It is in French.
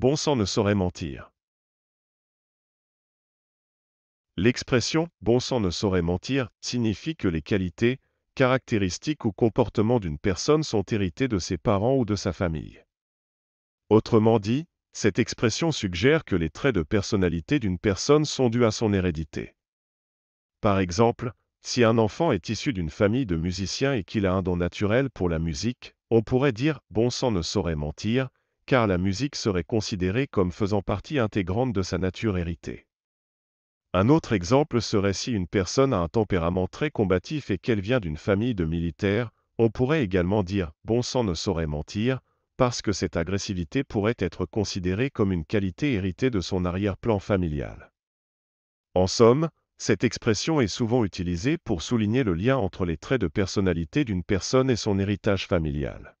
bon sang ne saurait mentir. L'expression bon sang ne saurait mentir signifie que les qualités, caractéristiques ou comportements d'une personne sont hérités de ses parents ou de sa famille. Autrement dit, cette expression suggère que les traits de personnalité d'une personne sont dus à son hérédité. Par exemple, si un enfant est issu d'une famille de musiciens et qu'il a un don naturel pour la musique, on pourrait dire ⁇ bon sang ne saurait mentir ⁇ car la musique serait considérée comme faisant partie intégrante de sa nature héritée. Un autre exemple serait si une personne a un tempérament très combatif et qu'elle vient d'une famille de militaires, on pourrait également dire « bon sang ne saurait mentir », parce que cette agressivité pourrait être considérée comme une qualité héritée de son arrière-plan familial. En somme, cette expression est souvent utilisée pour souligner le lien entre les traits de personnalité d'une personne et son héritage familial.